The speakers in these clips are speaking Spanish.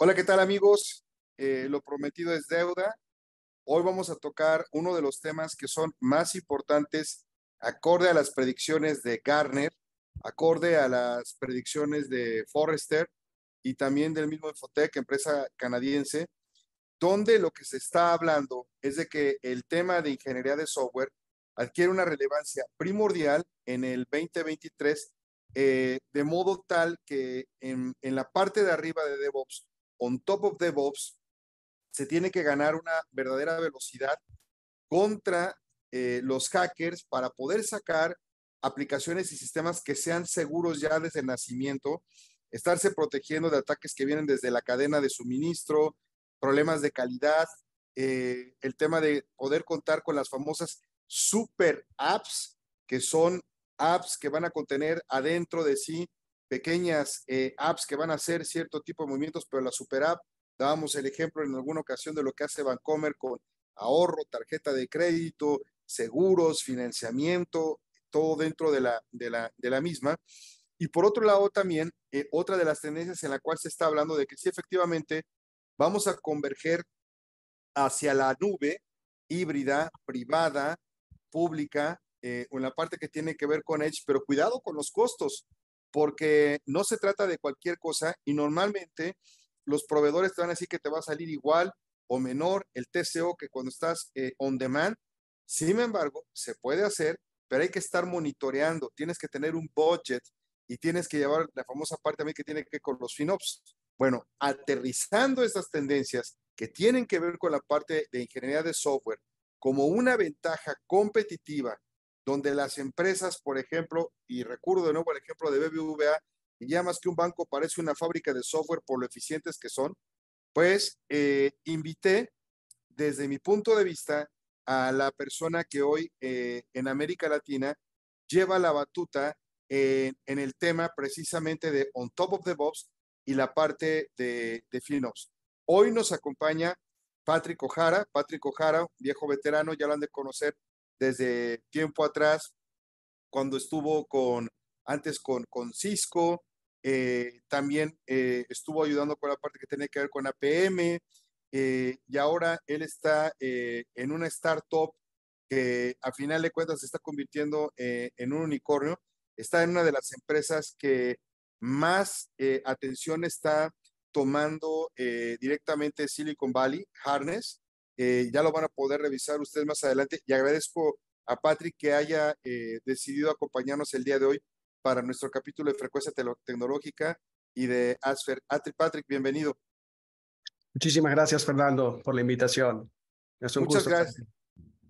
Hola, ¿qué tal amigos? Eh, lo prometido es deuda. Hoy vamos a tocar uno de los temas que son más importantes acorde a las predicciones de Garner, acorde a las predicciones de Forrester y también del mismo Infotech, empresa canadiense, donde lo que se está hablando es de que el tema de ingeniería de software adquiere una relevancia primordial en el 2023, eh, de modo tal que en la parte de arriba de DevOps on top of DevOps, se tiene que ganar una verdadera velocidad contra eh, los hackers para poder sacar aplicaciones y sistemas que sean seguros ya desde el nacimiento, estarse protegiendo de ataques que vienen desde la cadena de suministro, problemas de calidad, eh, el tema de poder contar con las famosas super apps, que son apps que van a contener adentro de sí pequeñas eh, apps que van a hacer cierto tipo de movimientos, pero la super app, dábamos el ejemplo en alguna ocasión de lo que hace vancomer con ahorro, tarjeta de crédito, seguros, financiamiento, todo dentro de la, de la, misma. Y por otro lado también, eh, otra de las tendencias en la cual se está hablando de que sí, efectivamente, vamos a converger hacia la nube híbrida, privada, pública, eh, en la parte que tiene que ver con Edge, pero cuidado con los costos porque no se trata de cualquier cosa y normalmente los proveedores te van a decir que te va a salir igual o menor el TCO que cuando estás eh, on demand. Sin embargo, se puede hacer, pero hay que estar monitoreando, tienes que tener un budget y tienes que llevar la famosa parte también que tiene que ver con los FinOps. Bueno, aterrizando estas tendencias que tienen que ver con la parte de ingeniería de software como una ventaja competitiva donde las empresas, por ejemplo, y recuerdo de nuevo el ejemplo de BBVA, ya más que un banco parece una fábrica de software por lo eficientes que son, pues eh, invité desde mi punto de vista a la persona que hoy eh, en América Latina lleva la batuta en, el tema precisamente de On Top of the Box y la parte de, de Hoy nos acompaña Patrick O'Hara. Patrick O'Hara, viejo veterano, ya lo han de conocer desde tiempo atrás, cuando estuvo con, antes con, con Cisco, eh, también eh, estuvo ayudando con la parte que tenía que ver con APM, eh, y ahora él está en una startup que a final de cuentas se está convirtiendo en un unicornio, está en una de las empresas que más atención está tomando directamente Silicon Valley, Harness, eh, ya lo van a poder revisar ustedes más adelante y agradezco a Patrick que haya eh, decidido acompañarnos el día de hoy para nuestro capítulo de frecuencia tecnológica y de Asfer. Patrick, bienvenido. Muchísimas gracias, Fernando, por la invitación. Muchas gracias.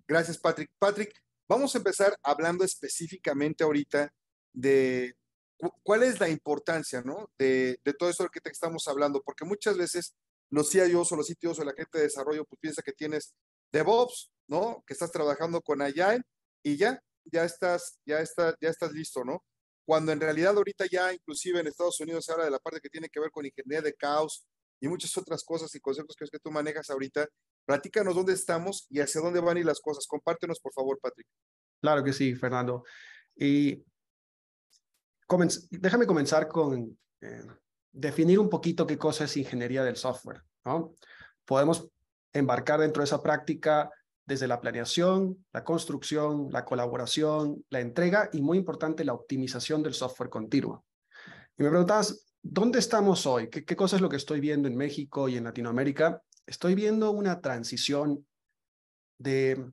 Gracias, Patrick. Patrick, vamos a empezar hablando específicamente ahorita de cuál es la importancia ¿no? de, de todo esto que te estamos hablando, porque muchas veces los CIOs o los sitios o la gente de desarrollo, pues piensa que tienes DevOps, ¿no? Que estás trabajando con Agile y ya, ya estás, ya estás, ya estás listo, ¿no? Cuando en realidad ahorita ya inclusive en Estados Unidos ahora de la parte que tiene que ver con ingeniería de caos y muchas otras cosas y conceptos que, es que tú manejas ahorita. Platícanos dónde estamos y hacia dónde van y las cosas. Compártenos, por favor, Patrick. Claro que sí, Fernando. Y déjame comenzar con, eh, definir un poquito qué cosa es ingeniería del software. ¿no? Podemos embarcar dentro de esa práctica desde la planeación, la construcción, la colaboración, la entrega y, muy importante, la optimización del software continuo. Y me preguntabas, ¿dónde estamos hoy? ¿Qué, cosa es lo que estoy viendo en México y en Latinoamérica? Estoy viendo una transición de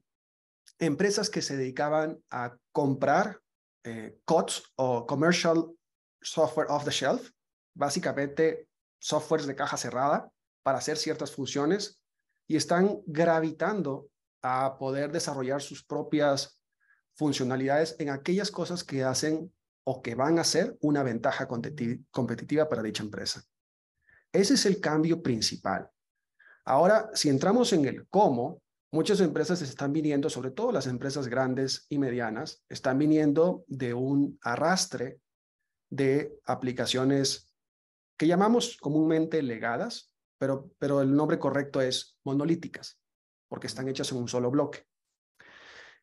empresas que se dedicaban a comprar eh, COTS o Commercial Software Off the Shelf, básicamente softwares de caja cerrada para hacer ciertas funciones y están gravitando a poder desarrollar sus propias funcionalidades en aquellas cosas que hacen o que van a ser una ventaja competitiva para dicha empresa. Ese es el cambio principal. Ahora, si entramos en el cómo, muchas empresas están viniendo, sobre todo las empresas grandes y medianas, están viniendo de un arrastre de aplicaciones que llamamos comúnmente legadas, pero, pero el nombre correcto es monolíticas, porque están hechas en un solo bloque.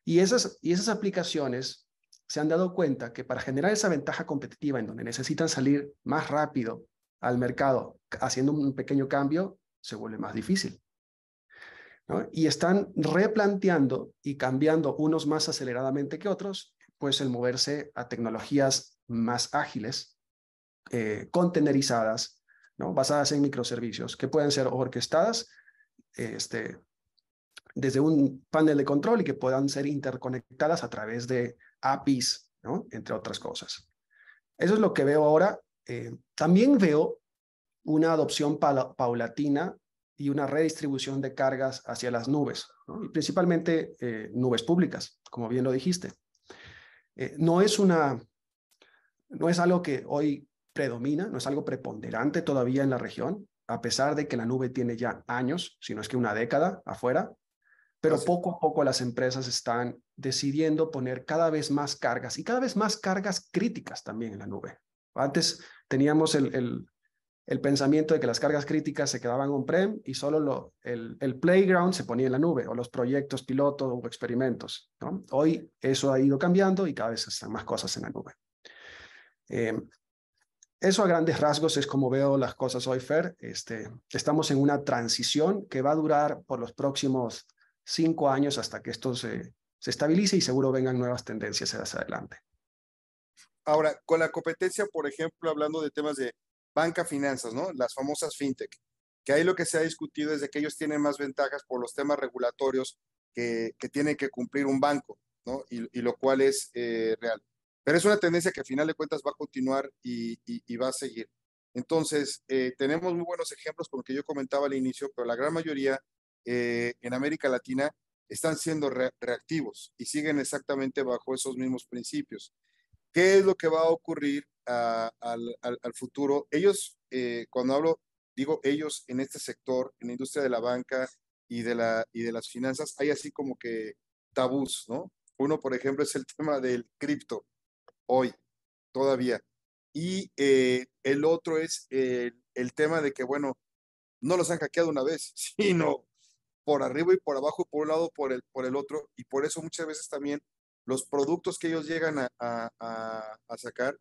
Y esas, y esas aplicaciones se han dado cuenta que para generar esa ventaja competitiva en donde necesitan salir más rápido al mercado haciendo un pequeño cambio, se vuelve más difícil. Y están replanteando y cambiando unos más aceleradamente que otros, pues el moverse a tecnologías más ágiles eh, contenerizadas, ¿no? basadas en microservicios, que pueden ser orquestadas este, desde un panel de control y que puedan ser interconectadas a través de APIs, ¿no? entre otras cosas. Eso es lo que veo ahora. Eh, también veo una adopción paulatina y una redistribución de cargas hacia las nubes, principalmente eh, nubes públicas, como bien lo dijiste. no, es una, no es algo que hoy predomina, no es algo preponderante todavía en la región, a pesar de que la nube tiene ya años, si no es que una década afuera, pero poco a poco las empresas están decidiendo poner cada vez más cargas y cada vez más cargas críticas también en la nube. Antes teníamos el, pensamiento de que las cargas críticas se quedaban on-prem y solo lo, el, playground se ponía en la nube o los proyectos piloto o experimentos. ¿no? Hoy eso ha ido cambiando y cada vez están más cosas en la nube. Em, eso a grandes rasgos es como veo las cosas hoy, Fer. Este, estamos en una transición que va a durar por los próximos cinco años hasta que esto se, estabilice y seguro vengan nuevas tendencias hacia adelante. Ahora, con la competencia, por ejemplo, hablando de temas de banca, finanzas, ¿no? Las famosas fintech, que ahí lo que se ha discutido es de que ellos tienen más ventajas por los temas regulatorios que, que tienen que cumplir un banco, ¿no? Y, lo cual es eh, real. Pero es una tendencia que a final de cuentas va a continuar y, va a seguir. Entonces, eh, tenemos muy buenos ejemplos con lo que yo comentaba al inicio, pero la gran mayoría eh, en América Latina están siendo reactivos y siguen exactamente bajo esos mismos principios. ¿Qué es lo que va a ocurrir al, futuro? Ellos, eh, cuando hablo, digo ellos en este sector, en la industria de la banca y de, la, y de las finanzas, hay así como que tabús, ¿no? Uno, por ejemplo, es el tema del cripto hoy todavía. Y eh, el otro es el tema de que, bueno, no los han hackeado una vez, sino por arriba y por abajo, y por un lado, por el, por el otro. Y por eso muchas veces también los productos que ellos llegan a, sacar,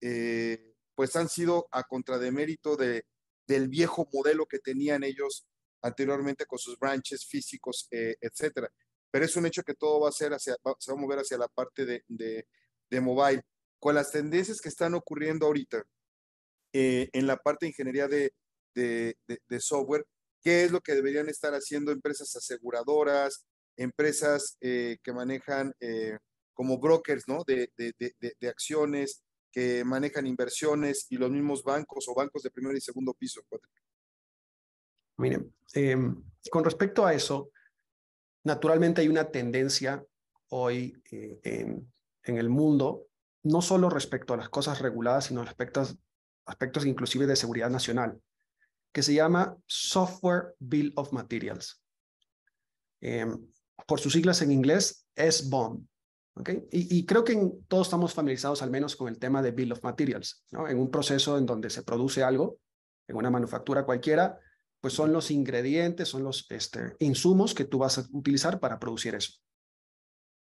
eh, pues han sido a contrademérito de, del viejo modelo que tenían ellos anteriormente con sus branches físicos, eh, etcétera. Pero es un hecho que todo va a ser hacia, se va a mover hacia la parte de, de mobile, con las tendencias que están ocurriendo ahorita eh, en la parte de ingeniería de, software, qué es lo que deberían estar haciendo empresas aseguradoras, empresas eh, que manejan eh, como brokers ¿no? de, acciones, que manejan inversiones y los mismos bancos o bancos de primer y segundo piso. Miren, em, con respecto a eso, naturalmente hay una tendencia hoy en en el mundo, no solo respecto a las cosas reguladas, sino aspectos, aspectos inclusive de seguridad nacional, que se llama Software Bill of Materials. Em, por sus siglas en inglés, es ¿okay? Y, creo que todos estamos familiarizados al menos con el tema de Bill of Materials. ¿no? En un proceso en donde se produce algo, en una manufactura cualquiera, pues son los ingredientes, son los este, insumos que tú vas a utilizar para producir eso.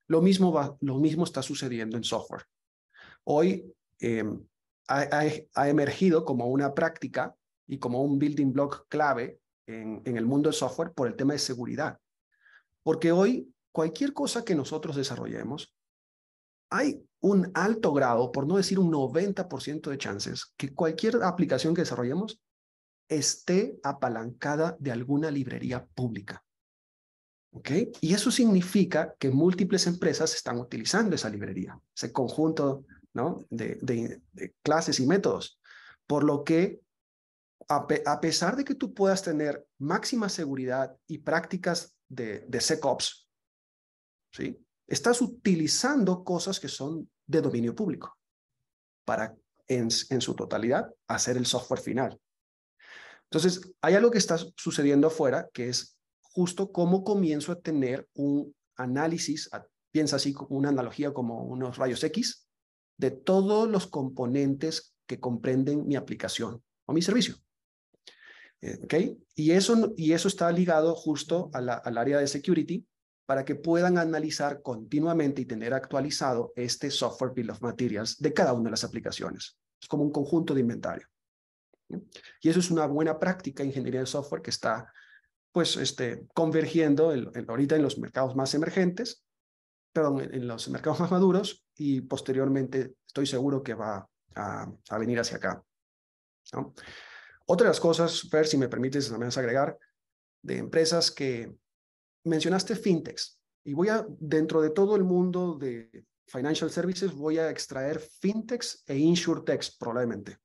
Lo mismo, lo mismo está sucediendo en software. Hoy em, ha, emergido como una práctica y como un building block clave en, en el mundo del software por el tema de seguridad. Porque hoy cualquier cosa que nosotros desarrollemos, hay un alto grado, por no decir un 90% de chances, que cualquier aplicación que desarrollemos esté apalancada de alguna librería pública. Y eso significa que múltiples empresas están utilizando esa librería, ese conjunto de, clases y métodos. Por lo que, a, pesar de que tú puedas tener máxima seguridad y prácticas de, SecOps, estás utilizando cosas que son de dominio público para, en su totalidad, hacer el software final. Entonces, hay algo que está sucediendo afuera, que es justo cómo comienzo a tener un análisis, piensa así como una analogía como unos rayos X, de todos los componentes que comprenden mi aplicación o mi servicio. Eh, ¿Okay? Y, eso, y eso está ligado justo a al área de security para que puedan analizar continuamente y tener actualizado este software bill of materials de cada una de las aplicaciones. Es como un conjunto de inventario. Y eso es una buena práctica ingeniería de software que está pues este, convergiendo ahorita en los mercados más emergentes, perdón, en, los mercados más maduros y posteriormente estoy seguro que va a, venir hacia acá. otras Otra de las cosas, Fer, si me permites también agregar, de empresas que mencionaste fintechs y voy a, dentro de todo el mundo de financial services, voy a extraer fintechs e insurtechs probablemente.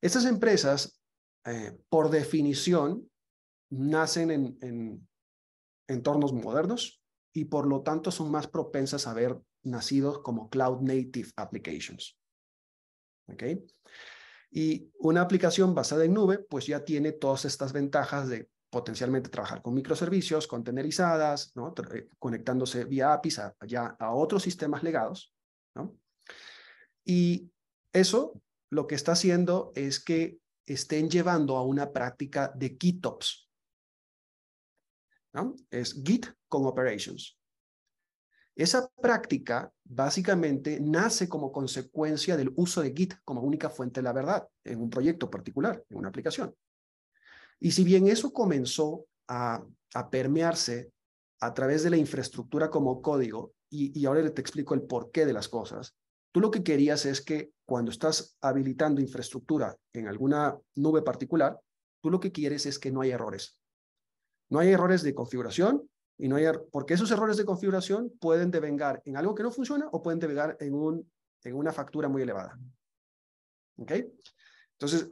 Estas empresas eh, por definición, nacen en, entornos modernos y por lo tanto son más propensas a haber nacido como cloud native applications. Y una aplicación basada en nube, pues ya tiene todas estas ventajas de potencialmente trabajar con microservicios, contenerizadas, ¿no? Eh, conectándose vía APIs ya a otros sistemas legados. ¿no? Y eso lo que está haciendo es que estén llevando a una práctica de GitOps. Es Git con Operations. Esa práctica básicamente nace como consecuencia del uso de Git como única fuente de la verdad en un proyecto particular, en una aplicación. Y si bien eso comenzó a, permearse a través de la infraestructura como código, y, y ahora te explico el porqué de las cosas, tú lo que querías es que cuando estás habilitando infraestructura en alguna nube particular, tú lo que quieres es que no haya errores. No hay errores de configuración y no hay er-, porque esos errores de configuración pueden devengar en algo que no funciona o pueden devengar en, una factura muy elevada. ¿Ok? Entonces,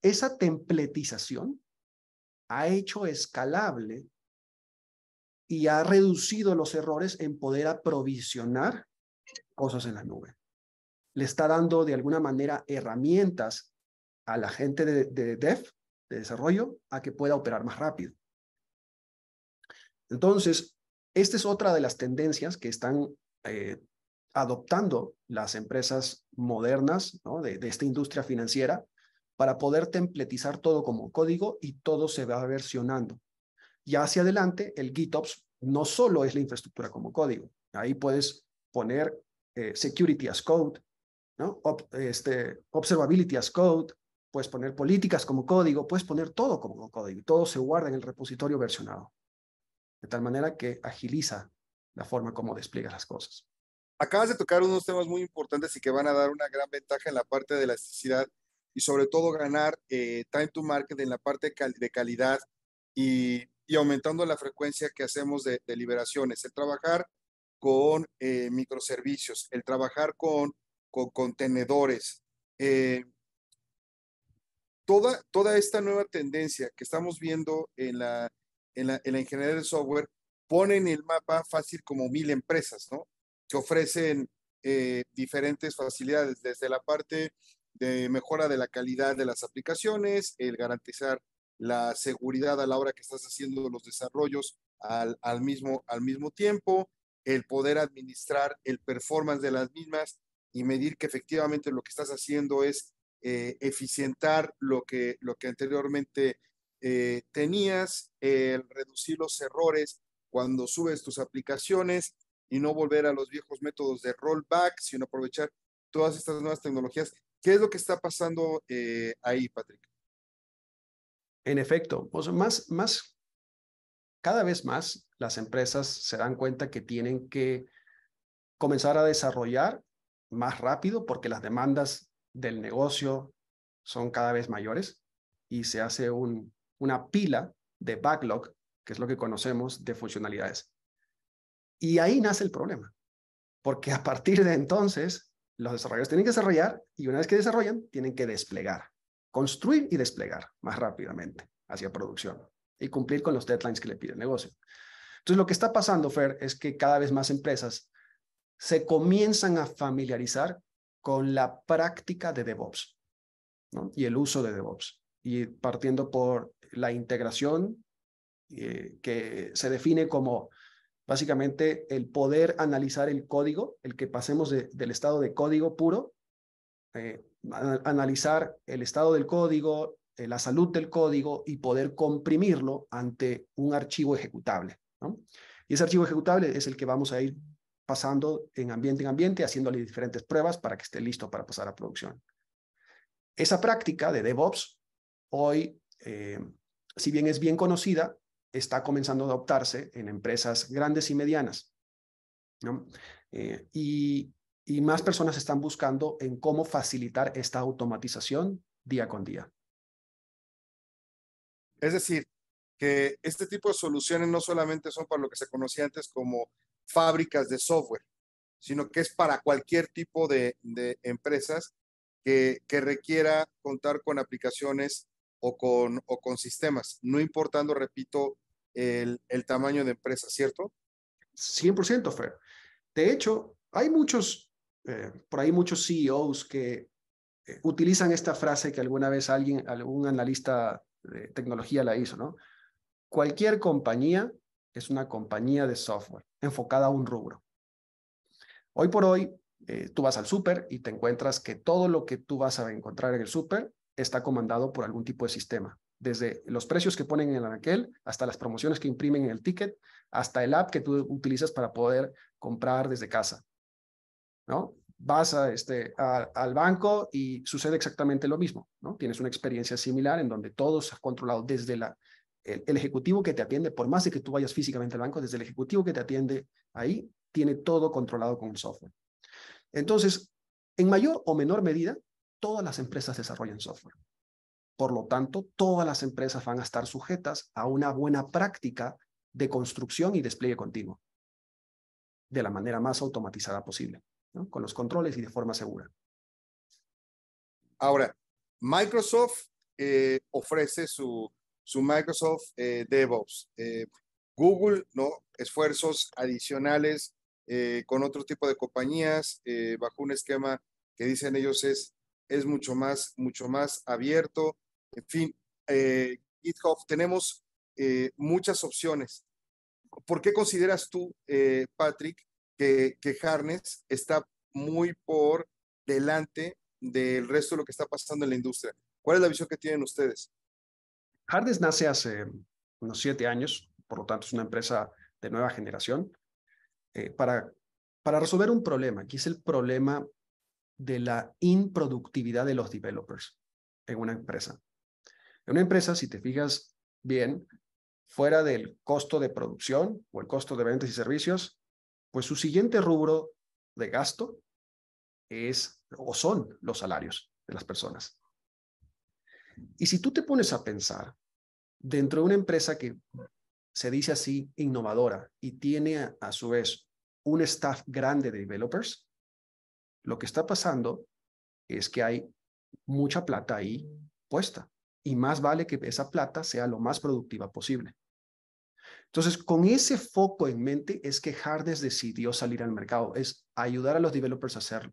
esa templetización ha hecho escalable y ha reducido los errores en poder aprovisionar cosas en la nube le está dando de alguna manera herramientas a la gente de, de dev, de desarrollo, a que pueda operar más rápido. Entonces, esta es otra de las tendencias que están eh, adoptando las empresas modernas de, esta industria financiera para poder templetizar todo como código y todo se va versionando. Ya hacia adelante, el GitOps no solo es la infraestructura como código. Ahí puedes poner eh, security as code, ¿no? este, observability as code, puedes poner políticas como código, puedes poner todo como código y todo se guarda en el repositorio versionado. De tal manera que agiliza la forma como despliegas las cosas. Acabas de tocar unos temas muy importantes y que van a dar una gran ventaja en la parte de elasticidad y sobre todo ganar eh, time to market en la parte de, calidad y, aumentando la frecuencia que hacemos de, liberaciones. El trabajar con eh, microservicios, el trabajar con con contenedores. Eh, toda, toda esta nueva tendencia que estamos viendo en la, ingeniería de software pone en el mapa fácil como mil empresas, ¿no? Que ofrecen eh, diferentes facilidades, desde la parte de mejora de la calidad de las aplicaciones, el garantizar la seguridad a la hora que estás haciendo los desarrollos al, mismo, al mismo tiempo, el poder administrar el performance de las mismas y medir que efectivamente lo que estás haciendo es eh, eficientar lo que, lo que anteriormente eh, tenías, reducir los errores cuando subes tus aplicaciones y no volver a los viejos métodos de rollback, sino aprovechar todas estas nuevas tecnologías. ¿Qué es lo que está pasando eh, ahí, Patrick? En efecto, pues más, más, cada vez más las empresas se dan cuenta que tienen que comenzar a desarrollar más rápido porque las demandas del negocio son cada vez mayores y se hace una pila de backlog, que es lo que conocemos de funcionalidades. Y ahí nace el problema, porque a partir de entonces los desarrolladores tienen que desarrollar y una vez que desarrollan, tienen que desplegar, construir y desplegar más rápidamente hacia producción y cumplir con los deadlines que le pide el negocio. Entonces, lo que está pasando, Fer, es que cada vez más empresas se comienzan a familiarizar con la práctica de DevOps y el uso de DevOps. Y partiendo por la integración eh, que se define como básicamente el poder analizar el código, el que pasemos del estado de código puro, eh, analizar el estado del código, eh, la salud del código y poder comprimirlo ante un archivo ejecutable. Y ese archivo ejecutable es el que vamos a ir pasando en ambiente en ambiente, haciéndole diferentes pruebas para que esté listo para pasar a producción. Esa práctica de DevOps hoy, eh, si bien es bien conocida, está comenzando a adoptarse en empresas grandes y medianas. Eh, y, y más personas están buscando en cómo facilitar esta automatización día con día. Es decir, que este tipo de soluciones no solamente son para lo que se conocía antes como fábricas de software, sino que es para cualquier tipo de, empresas que, requiera contar con aplicaciones o con, sistemas, no importando, repito, el, tamaño de empresa, ¿cierto? 100%, Fer. De hecho, hay muchos, eh, por ahí muchos CEOs que eh, utilizan esta frase que alguna vez alguien, algún analista de tecnología la hizo, ¿no? Cualquier compañía es una compañía de software enfocada a un rubro. Hoy por hoy, eh, tú vas al súper y te encuentras que todo lo que tú vas a encontrar en el súper está comandado por algún tipo de sistema, desde los precios que ponen en el anaquel hasta las promociones que imprimen en el ticket, hasta el app que tú utilizas para poder comprar desde casa. ¿No? Vas este, al banco y sucede exactamente lo mismo, ¿no? Tienes una experiencia similar en donde todo se ha controlado desde la el, ejecutivo que te atiende, por más de que tú vayas físicamente al banco, desde el ejecutivo que te atiende ahí, tiene todo controlado con el software. Entonces, en mayor o menor medida, todas las empresas desarrollan software. Por lo tanto, todas las empresas van a estar sujetas a una buena práctica de construcción y despliegue continuo, de la manera más automatizada posible, con los controles y de forma segura. Ahora, Microsoft eh, ofrece su, su Microsoft eh, DevOps. Eh, Google, ¿no? Esfuerzos adicionales eh, con otro tipo de compañías bajo un esquema que dicen ellos es, es mucho, más, mucho más abierto. En fin, GitHub, tenemos muchas opciones. ¿Por qué consideras tú, Patrick, que, que Harness está muy por delante del resto de lo que está pasando en la industria? ¿Cuál es la visión que tienen ustedes? Hardes nace hace unos siete años, por lo tanto es una empresa de nueva generación, eh, para, resolver un problema, que es el problema de la improductividad de los developers en una empresa. En una empresa, si te fijas bien, fuera del costo de producción o el costo de ventas y servicios, pues su siguiente rubro de gasto es o son los salarios de las personas. Y si tú te pones a pensar dentro de una empresa que se dice así innovadora y tiene a, su vez un staff grande de developers, lo que está pasando es que hay mucha plata ahí puesta y más vale que esa plata sea lo más productiva posible. Entonces, con ese foco en mente es que Hardes decidió salir al mercado, es ayudar a los developers a ser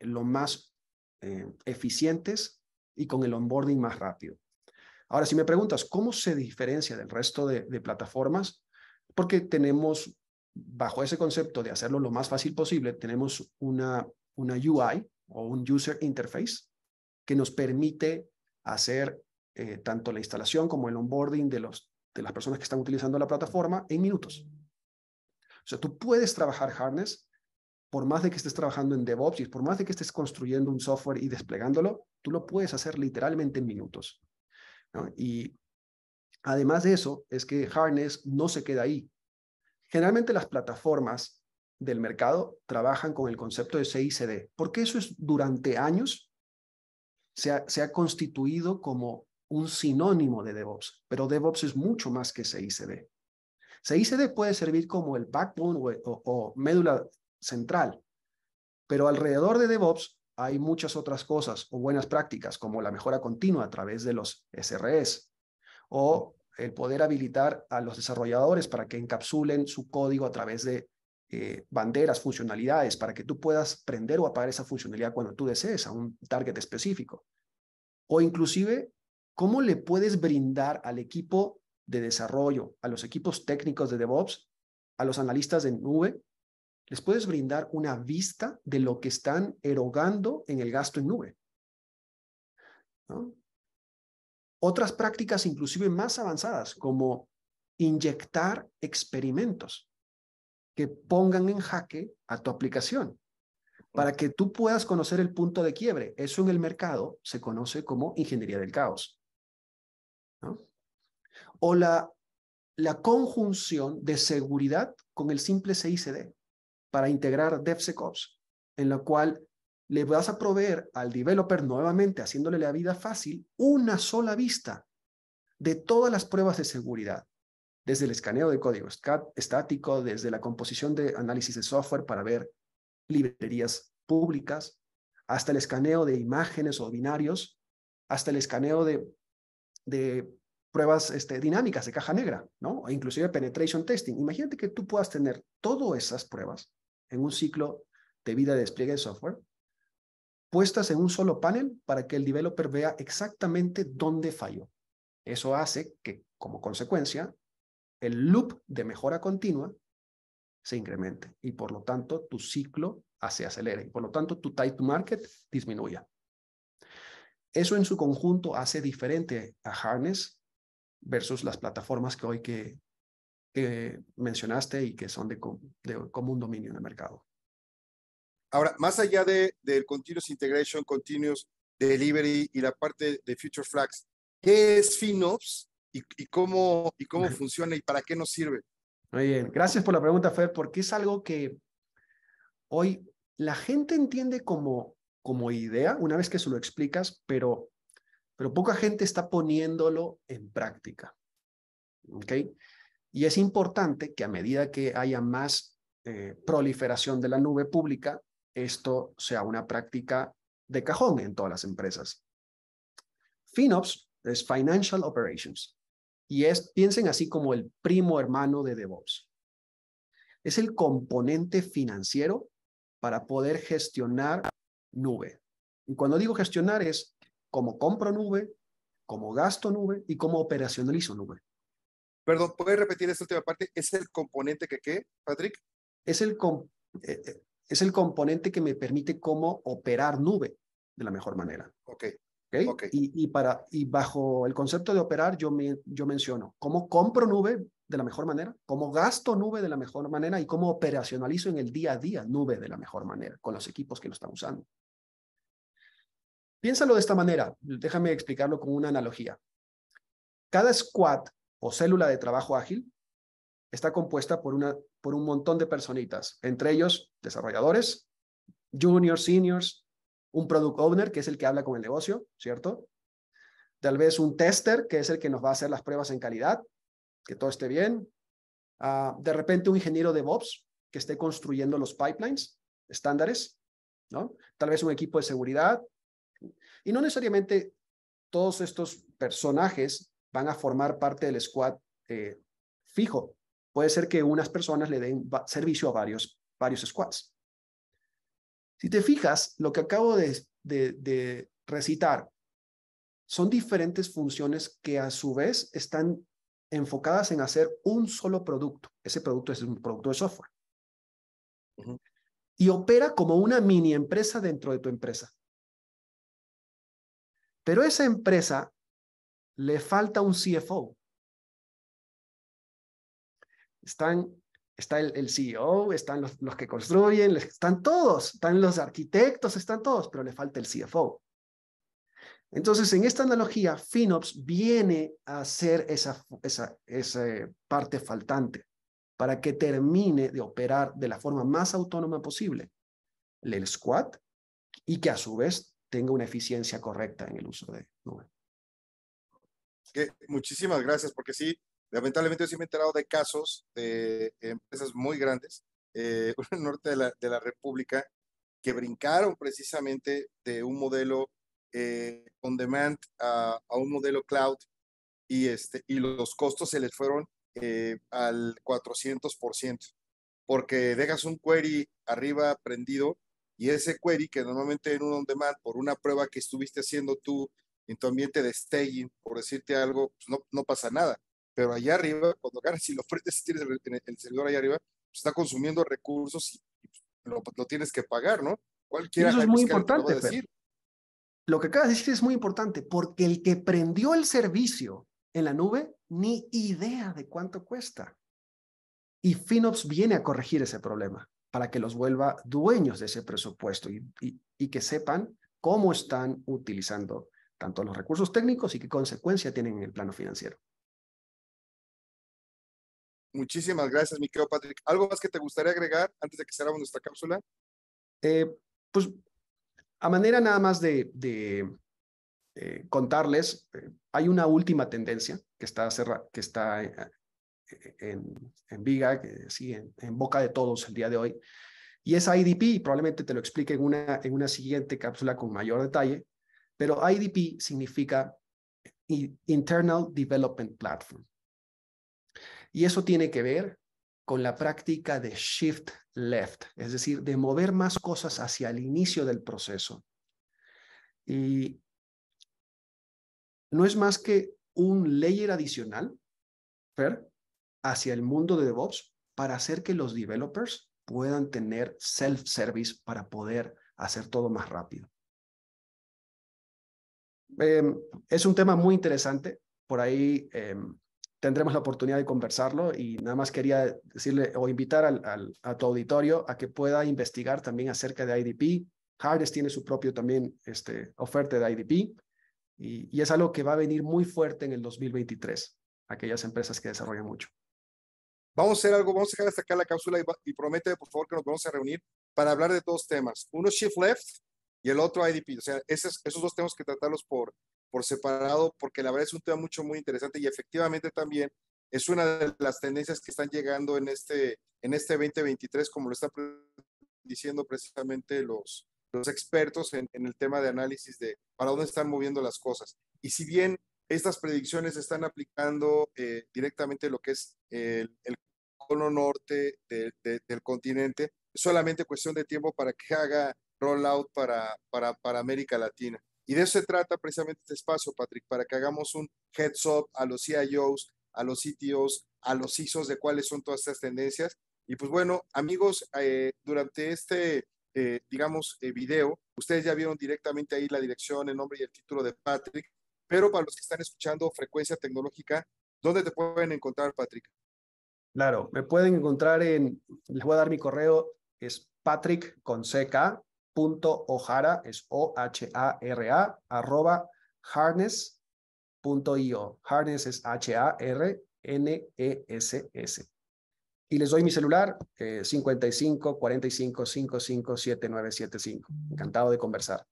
lo más eh, eficientes y con el onboarding más rápido. Ahora, si me preguntas, ¿cómo se diferencia del resto de, plataformas? Porque tenemos, bajo ese concepto de hacerlo lo más fácil posible, tenemos una, una UI o un User Interface que nos permite hacer eh, tanto la instalación como el onboarding de, de las personas que están utilizando la plataforma en minutos. O sea, tú puedes trabajar Harness por más de que estés trabajando en DevOps y por más de que estés construyendo un software y desplegándolo, tú lo puedes hacer literalmente en minutos. Y además de eso, es que Harness no se queda ahí. Generalmente las plataformas del mercado trabajan con el concepto de CICD, porque eso es durante años se ha, constituido como un sinónimo de DevOps, pero DevOps es mucho más que CICD. CICD puede servir como el backbone o médula central, pero alrededor de DevOps hay muchas otras cosas o buenas prácticas como la mejora continua a través de los SREs o el poder habilitar a los desarrolladores para que encapsulen su código a través de eh, banderas, funcionalidades, para que tú puedas prender o apagar esa funcionalidad cuando tú desees a un target específico. O inclusive, ¿cómo le puedes brindar al equipo de desarrollo, a los equipos técnicos de DevOps, a los analistas de nube, les puedes brindar una vista de lo que están erogando en el gasto en nube. Otras prácticas inclusive más avanzadas, como inyectar experimentos que pongan en jaque a tu aplicación para que tú puedas conocer el punto de quiebre. Eso en el mercado se conoce como ingeniería del caos. O la, la conjunción de seguridad con el simple CICD para integrar DevSecOps, en lo cual le vas a proveer al developer nuevamente, haciéndole la vida fácil, una sola vista de todas las pruebas de seguridad, desde el escaneo de código estático, desde la composición de análisis de software para ver librerías públicas, hasta el escaneo de imágenes o binarios, hasta el escaneo de, pruebas este, dinámicas de caja negra, ¿no? O inclusive penetration testing. Imagínate que tú puedas tener todas esas pruebas en un ciclo de vida de despliegue de software, puestas en un solo panel para que el developer vea exactamente dónde falló. Eso hace que, como consecuencia, el loop de mejora continua se incremente y por lo tanto tu ciclo se acelere y por lo tanto tu time to market disminuya. Eso en su conjunto hace diferente a Harness versus las plataformas que hoy que, que mencionaste y que son de, de común dominio en el mercado. Ahora, más allá de, del Continuous Integration, Continuous Delivery y la parte de Future Flags, ¿qué es FinOps y, cómo, y cómo funciona y para qué nos sirve? Muy bien, gracias por la pregunta, Fer, porque es algo que hoy la gente entiende como, como idea una vez que se lo explicas, pero, pero poca gente está poniéndolo en práctica. ¿Okay? Y es importante que a medida que haya más eh, proliferación de la nube pública, esto sea una práctica de cajón en todas las empresas. FinOps es Financial Operations y es, piensen así como el primo hermano de DevOps. Es el componente financiero para poder gestionar nube. Y cuando digo gestionar es como compro nube, como gasto nube y como operacionalizo nube. Perdón, ¿puedes repetir esta última parte? ¿Es el componente que qué, Patrick? Es el, eh, eh, es el componente que me permite cómo operar nube de la mejor manera. Ok. Y, para, y bajo el concepto de operar, yo, me, yo menciono cómo compro nube de la mejor manera, cómo gasto nube de la mejor manera y cómo operacionalizo en el día a día nube de la mejor manera con los equipos que lo están usando. Piénsalo de esta manera, déjame explicarlo con una analogía. Cada squad o célula de trabajo ágil está compuesta por, una, por un montón de personitas, entre ellos desarrolladores, juniors, seniors, un product owner, que es el que habla con el negocio, ¿cierto? Tal vez un tester, que es el que nos va a hacer las pruebas en calidad, que todo esté bien. Ah, de repente un ingeniero de DevOps, que esté construyendo los pipelines, estándares, ¿no? Tal vez un equipo de seguridad. Y no necesariamente todos estos personajes van a formar parte del squad eh, fijo. Puede ser que unas personas le den servicio a varios, varios squads. Si te fijas, lo que acabo de, recitar son diferentes funciones que a su vez están enfocadas en hacer un solo producto. Ese producto es un producto de software. Y opera como una mini empresa dentro de tu empresa. Pero esa empresa le falta un CFO. Están, está el, CEO, están los, que construyen, están todos, están los arquitectos, están todos, pero le falta el CFO. Entonces, en esta analogía, FinOps viene a ser esa, esa, parte faltante para que termine de operar de la forma más autónoma posible el squat y que a su vez tenga una eficiencia correcta en el uso de nube muchísimas gracias, porque sí, lamentablemente yo sí me he enterado de casos de eh, empresas muy grandes, eh, en el norte de la, República, que brincaron precisamente de un modelo eh, on demand a, un modelo cloud y, este, y los costos se les fueron al 400%, porque dejas un query arriba prendido y ese query que normalmente en un on demand por una prueba que estuviste haciendo tú en tu ambiente de staging, por decirte algo, pues, no, no pasa nada. Pero allá arriba, cuando ganas y lo ofreces, si tienes el, servidor allá arriba, pues, está consumiendo recursos y, pues, lo, tienes que pagar, ¿no? Cualquiera Eso es muy importante. Lo, lo que acabas de decir es muy importante, porque el que prendió el servicio en la nube, ni idea de cuánto cuesta. Y FinOps viene a corregir ese problema para que los vuelva dueños de ese presupuesto y, y, y que sepan cómo están utilizando tanto los recursos técnicos y qué consecuencia tienen en el plano financiero. Muchísimas gracias, mi Patrick. ¿Algo más que te gustaría agregar antes de que cerramos nuestra cápsula? Eh, pues a manera nada más de, eh, contarles, eh, hay una última tendencia que está, que está en, viga, que, sí, en, boca de todos el día de hoy, y es IDP, y probablemente te lo explique en una, en una siguiente cápsula con mayor detalle, pero IDP significa Internal Development Platform. Y eso tiene que ver con la práctica de shift left, es decir, de mover más cosas hacia el inicio del proceso. Y no es más que un layer adicional, hacia el mundo de DevOps para hacer que los developers puedan tener self-service para poder hacer todo más rápido. Em, es un tema muy interesante. Por ahí em, tendremos la oportunidad de conversarlo y nada más quería decirle o invitar al, a tu auditorio a que pueda investigar también acerca de IDP. Hardes tiene su propio también este, oferta de IDP y, es algo que va a venir muy fuerte en el 2023, aquellas empresas que desarrollan mucho. Vamos a hacer algo, vamos a dejar la cápsula y, promete por favor que nos vamos a reunir para hablar de dos temas. Uno, Shift Left, y el otro IDP. O sea, esos, esos dos tenemos que tratarlos por, por separado porque la verdad es un tema mucho, muy interesante y efectivamente también es una de las tendencias que están llegando en este, en este 2023, como lo están diciendo precisamente los, los expertos en, el tema de análisis de para dónde están moviendo las cosas. Y si bien estas predicciones están aplicando eh, directamente lo que es el, cono norte del continente, solamente cuestión de tiempo para que haga rollout para, para, América Latina. Y de eso se trata precisamente este espacio, Patrick, para que hagamos un heads up a los CIOs, a los CTOs, a los ISOs de cuáles son todas estas tendencias. Y pues bueno, amigos, eh, durante este, eh, digamos, eh, video, ustedes ya vieron directamente ahí la dirección, el nombre y el título de Patrick, pero para los que están escuchando Frecuencia Tecnológica, ¿dónde te pueden encontrar, Patrick? Claro, me pueden encontrar en, les voy a dar mi correo, es patrick con punto es O-H-A-R-A, arroba harness.io. Harness es H-A-R-N-E-S-S. Y les doy mi celular, eh, 55 45 55 7975. Encantado de conversar.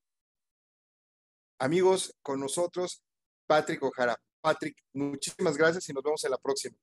Amigos, con nosotros, Patrick ojara Patrick, muchísimas gracias y nos vemos en la próxima.